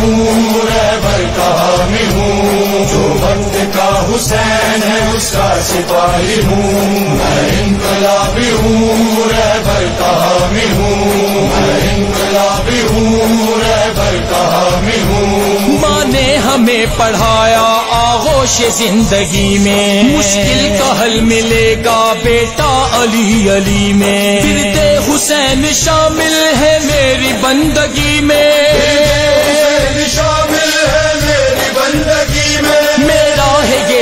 हूँ रैबर हूँ जो वक्त का हुसैन है उसका सिपाही हूँ मैं इनकलाबी हूँ रैबर हूँ मैं इनकलाबी हूँ रैबर हूँ माँ ने हमें पढ़ाया आगोश जिंदगी में मुश्किल का हल मिलेगा बेटा अली अली में हुसैन शामिल है मेरी बंदगी में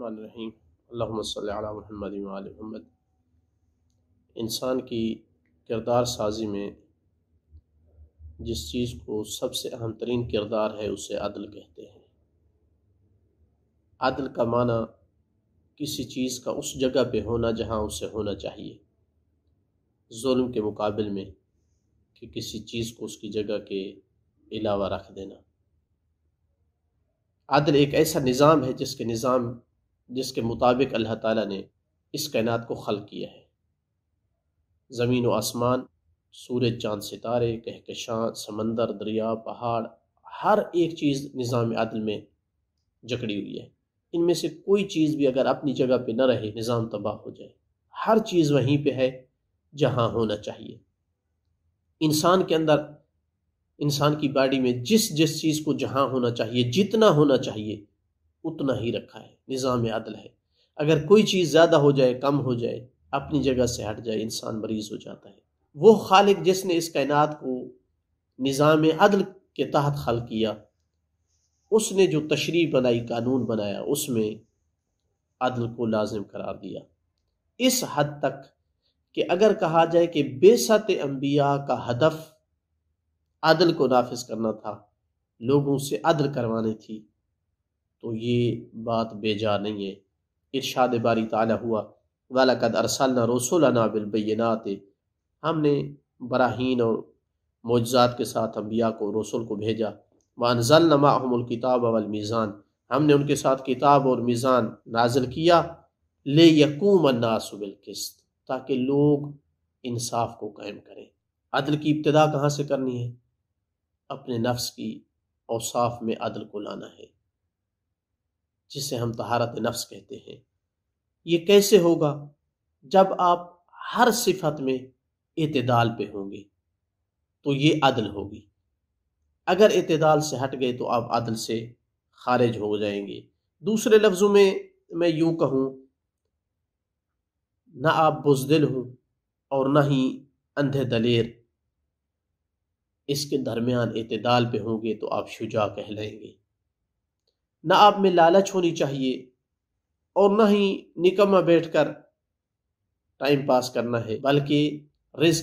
रहीम महमद महमद इंसान की किरदार साजी में जिस चीज़ को सबसे अहम तरीन किरदार है उसे अदल कहते हैं अदल का माना किसी चीज़ का उस जगह पे होना जहाँ उसे होना चाहिए जुल्म के मुकाबले में कि किसी चीज़ को उसकी जगह के अलावा रख देना अदल एक ऐसा निज़ाम है जिसके निज़ाम जिसके मुताबिक अल्लाह ताला ने इस कायनात को खल किया है ज़मीन व आसमान सूरज चांद सितारे कहकशां समंदर दरिया पहाड़ हर एक चीज़ निज़ाम आदल में जकड़ी हुई है इनमें से कोई चीज़ भी अगर अपनी जगह पे न रहे निज़ाम तबाह हो जाए हर चीज़ वहीं पे है जहाँ होना चाहिए इंसान के अंदर इंसान की बॉडी में जिस जिस चीज़ को जहाँ होना चाहिए जितना होना चाहिए उतना ही रखा है निज़ाम अदल है अगर कोई चीज़ ज़्यादा हो जाए कम हो जाए अपनी जगह से हट जाए इंसान मरीज़ हो जाता है वो खालिक जिसने इस कायनात को निज़ाम अदल के तहत हल किया उसने जो तशरी बनाई कानून बनाया उसमें अदल को लाजिम करार दिया इस हद तक कि अगर कहा जाए कि बेसत अम्बिया का हदफ अदल को नाफिज करना था लोगों से अदल करवानी थी तो ये बात बेजा नहीं है इरशाद बारी ताला हुआ वाला कद अरसलना रसोलाना बिलबैनात हमने बराहीन और मुआजात के साथ अम्बिया को रसुल को भेजा वानजल अवल अवलमीज़ान हमने उनके साथ किताब और मीज़ान नाजिल किया ले यकूम किस्त ताकि लोग इंसाफ को कायम करें अदल की इब्तदा कहाँ से करनी है अपने नफ्स की औसाफ में अदल को लाना है जिसे हम तहारत नफ्स कहते हैं ये कैसे होगा जब आप हर सिफत में इतदाल पे होंगे तो ये अदल होगी अगर इतदाल से हट गए तो आप अदल से खारिज हो जाएंगे दूसरे लफ्ज़ों में मैं यूं कहूं ना आप बुजदिल हो और ना ही अंधे दलेर इसके दरमियान अतदाल पे होंगे तो आप शुजा कहलाएंगे ना आप में लालच होनी चाहिए और न ही निकम्मा बैठकर टाइम पास करना है बल्कि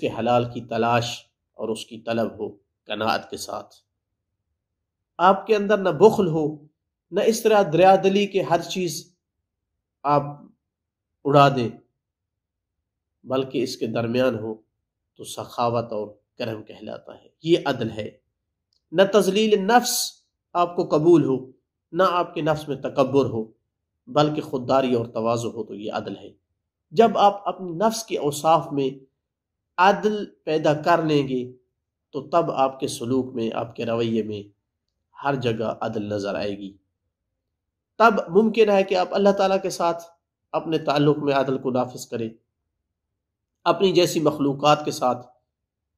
के हलाल की तलाश और उसकी तलब हो कनात के साथ आपके अंदर न बुखल हो न इस तरह दरियादली के हर चीज़ आप उड़ा दें बल्कि इसके दरमियान हो तो सखावत और करम कहलाता है ये अदल है न तजलील नफ्स आपको कबूल हो ना आपके नफ्स में तकबर हो बल्कि खुददारी और तोज़ हो तो ये अदल है जब आप अपने नफ्स के औसाफ में अदल पैदा कर लेंगे तो तब आपके सलूक में आपके रवैये में हर जगह अदल नज़र आएगी तब मुमकिन है कि आप अल्लाह ताला के साथ अपने ताल्लुक में अदल को नाफिज करें अपनी जैसी मखलूक़ात के साथ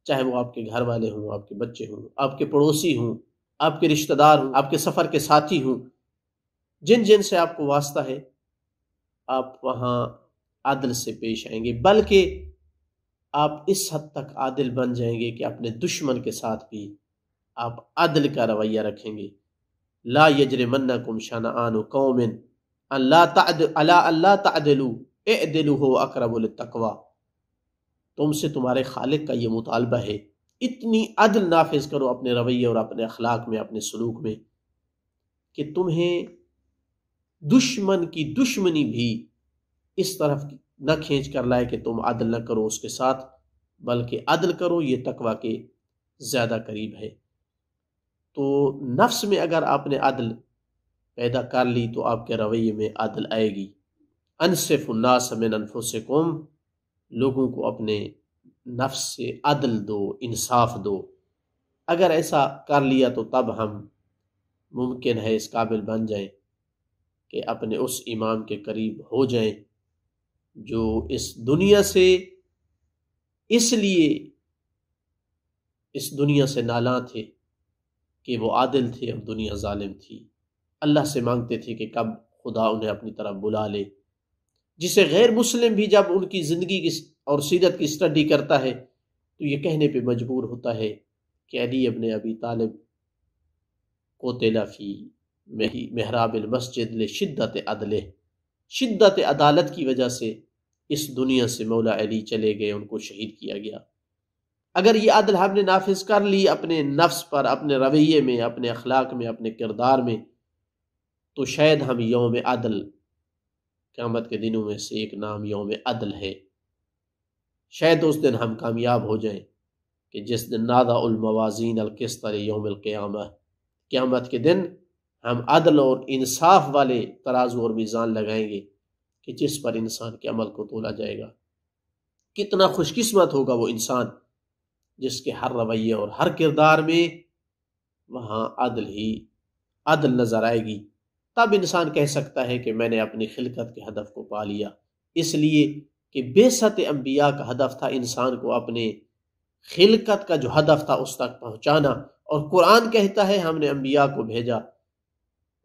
चाहे वो आपके घर वाले हों आपके बच्चे हों आपके पड़ोसी हों आपके रिश्तेदार हूं आपके सफ़र के साथी हूं जिन जिन से आपको वास्ता है आप वहां आदल से पेश आएंगे बल्कि आप इस हद तक आदिल बन जाएंगे कि अपने दुश्मन के साथ भी आप आदल का रवैया रखेंगे ला यजर मन्ना कुम आनो कौमिन अल्लाह अल्लाह ए हो अकरबुल तकवा तुमसे तुम्हारे खालिक का ये मुतालबा है इतनी अदल नाफिज करो अपने रवैये और अपने अखलाक में अपने सलूक में कि तुम्हें दुश्मन की दुश्मनी भी इस तरफ न खींच कर लाए कि तुम अदल न करो उसके साथ बल्कि अदल करो ये तकवा के ज़्यादा करीब है तो नफ्स में अगर आपने अदल पैदा कर ली तो आपके रवैये में अदल आएगी अनसफ़ुल्ला समिन अनफुसकुम लोगों को अपने नफ्स से अदल दो इंसाफ दो अगर ऐसा कर लिया तो तब हम मुमकिन है इस काबिल बन जाए कि अपने उस इमाम के करीब हो जाए जो इस दुनिया से इसलिए इस दुनिया से नाला थे कि वो आदिल थे और दुनिया जालिम थी अल्लाह से मांगते थे कि कब खुदा उन्हें अपनी तरफ बुला ले जिसे गैर मुस्लिम भी जब उनकी ज़िंदगी की और सीरत की स्टडी करता है तो ये कहने पे मजबूर होता है कि अली अपने अबी तालिब को तेलाफी महराब मस्जिद ले शिद्दत अदले शिद्दत अदालत की वजह से इस दुनिया से मौला अली चले गए उनको शहीद किया गया अगर ये अदल हमने नाफिज कर ली अपने नफ्स पर अपने रवैये में अपने अखलाक में अपने किरदार में तो शायद हम योम अदल क़्यामत के दिनों में से एक नाम योम अदल है शायद उस दिन हम कामयाब हो जाएं कि जिस दिन किस अलकस्तर योम क़्याम क़्यामत के दिन हम अदल और इंसाफ वाले तराजू और मीज़ान लगाएंगे कि जिस पर इंसान के अमल को तोला जाएगा कितना खुशकिस्मत होगा वो इंसान जिसके हर रवैये और हर किरदार में वहाँ अदल ही अदल नज़र आएगी तब इंसान कह सकता है कि मैंने अपनी खिलकत के हदफ को पा लिया इसलिए कि बेसत अम्बिया का हदफ था इंसान को अपने खिलकत का जो हदफ था उस तक पहुँचाना और कुरान कहता है हमने अम्बिया को भेजा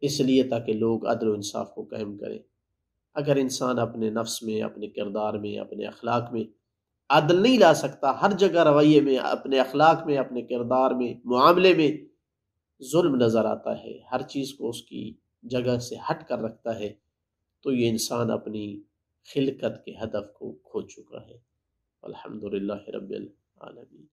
इसलिए ताकि लोग अदर इंसाफ को कहम करें अगर इंसान अपने नफ्स में अपने किरदार में अपने अखलाक में अदल नहीं ला सकता हर जगह रवैये में अपने अखलाक में अपने किरदार में मामले में जुल्म नज़र आता है हर चीज़ को उसकी जगह से हट कर रखता है तो ये इंसान अपनी खिलकत के हदफ को खो चुका है अलहमदिल्ला रबालमी